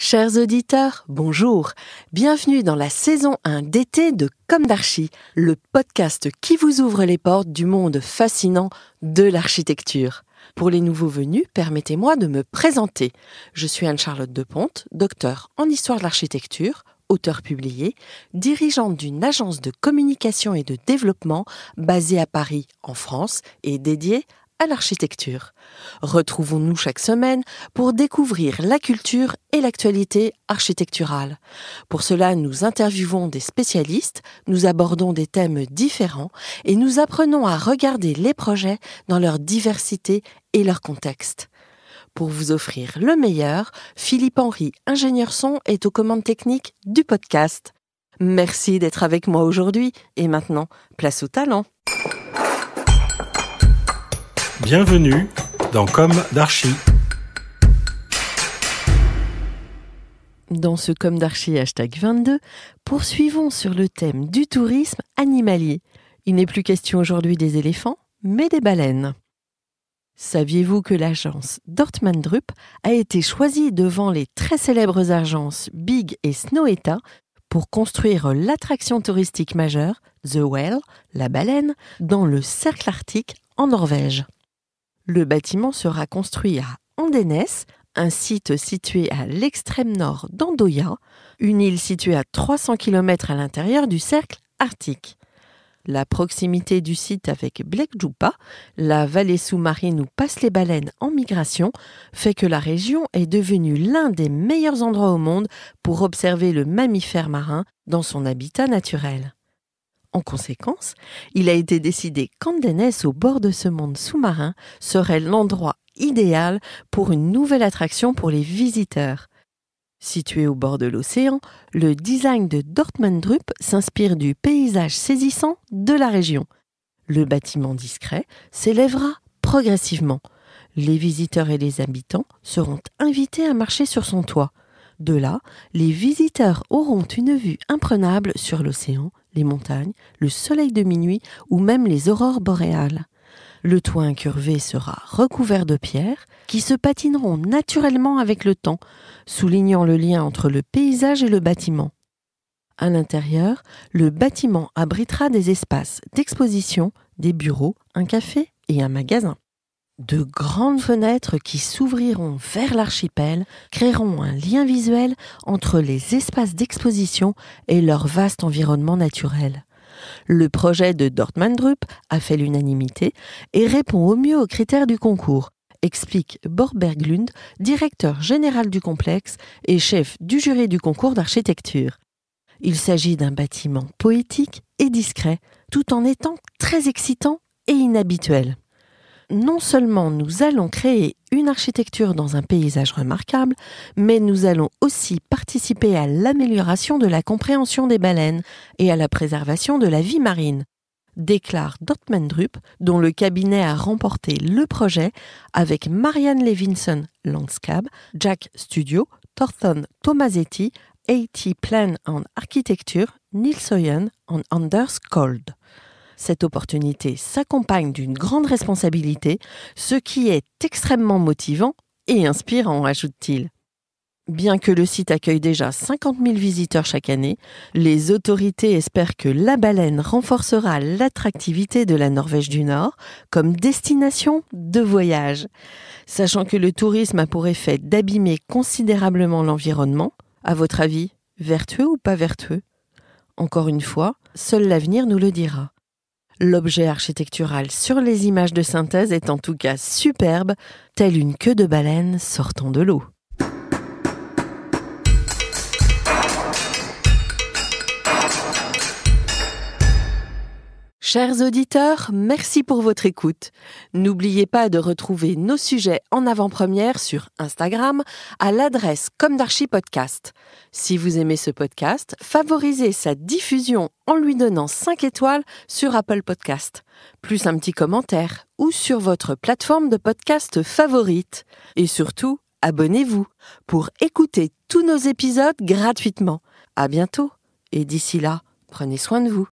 Chers auditeurs, bonjour. Bienvenue dans la saison 1 d'été de Comme d'Archie, le podcast qui vous ouvre les portes du monde fascinant de l'architecture. Pour les nouveaux venus, permettez-moi de me présenter. Je suis Anne-Charlotte Ponte, docteur en histoire de l'architecture, auteur publié, dirigeante d'une agence de communication et de développement basée à Paris, en France, et dédiée à l'architecture. Retrouvons-nous chaque semaine pour découvrir la culture et l'actualité architecturale. Pour cela, nous interviewons des spécialistes, nous abordons des thèmes différents et nous apprenons à regarder les projets dans leur diversité et leur contexte. Pour vous offrir le meilleur, Philippe Henry, ingénieur son, est aux commandes techniques du podcast. Merci d'être avec moi aujourd'hui et maintenant, place au talent. Bienvenue dans Comme d'Archie. Dans ce Comme d'Archie hashtag 22, poursuivons sur le thème du tourisme animalier. Il n'est plus question aujourd'hui des éléphants, mais des baleines. Saviez-vous que l'agence Dortmandrup a été choisie devant les très célèbres agences Big et Snoweta pour construire l'attraction touristique majeure, The Whale, la baleine, dans le cercle arctique en Norvège le bâtiment sera construit à Andenes, un site situé à l'extrême nord d'Andoya, une île située à 300 km à l'intérieur du cercle arctique. La proximité du site avec Blekjupa, la vallée sous-marine où passent les baleines en migration, fait que la région est devenue l'un des meilleurs endroits au monde pour observer le mammifère marin dans son habitat naturel. En conséquence, il a été décidé qu'Andenès, au bord de ce monde sous-marin, serait l'endroit idéal pour une nouvelle attraction pour les visiteurs. Situé au bord de l'océan, le design de Dortmundrup s'inspire du paysage saisissant de la région. Le bâtiment discret s'élèvera progressivement. Les visiteurs et les habitants seront invités à marcher sur son toit. De là, les visiteurs auront une vue imprenable sur l'océan, les montagnes, le soleil de minuit ou même les aurores boréales. Le toit incurvé sera recouvert de pierres qui se patineront naturellement avec le temps, soulignant le lien entre le paysage et le bâtiment. À l'intérieur, le bâtiment abritera des espaces d'exposition, des bureaux, un café et un magasin. De grandes fenêtres qui s'ouvriront vers l'archipel créeront un lien visuel entre les espaces d'exposition et leur vaste environnement naturel. Le projet de Dortmundrup a fait l'unanimité et répond au mieux aux critères du concours, explique Borberglund, directeur général du complexe et chef du jury du concours d'architecture. Il s'agit d'un bâtiment poétique et discret, tout en étant très excitant et inhabituel non seulement nous allons créer une architecture dans un paysage remarquable, mais nous allons aussi participer à l'amélioration de la compréhension des baleines et à la préservation de la vie marine, déclare Drup, dont le cabinet a remporté le projet avec Marianne Levinson Landscab, Jack Studio, Thornton Tomasetti, AT Plan and Architecture, Nils Soyen and Anders Kold. Cette opportunité s'accompagne d'une grande responsabilité, ce qui est extrêmement motivant et inspirant, ajoute-t-il. Bien que le site accueille déjà 50 000 visiteurs chaque année, les autorités espèrent que la baleine renforcera l'attractivité de la Norvège du Nord comme destination de voyage. Sachant que le tourisme a pour effet d'abîmer considérablement l'environnement, à votre avis, vertueux ou pas vertueux Encore une fois, seul l'avenir nous le dira. L'objet architectural sur les images de synthèse est en tout cas superbe, telle une queue de baleine sortant de l'eau. Chers auditeurs, merci pour votre écoute. N'oubliez pas de retrouver nos sujets en avant-première sur Instagram à l'adresse comme Si vous aimez ce podcast, favorisez sa diffusion en lui donnant 5 étoiles sur Apple Podcast, plus un petit commentaire ou sur votre plateforme de podcast favorite. Et surtout, abonnez-vous pour écouter tous nos épisodes gratuitement. À bientôt et d'ici là, prenez soin de vous.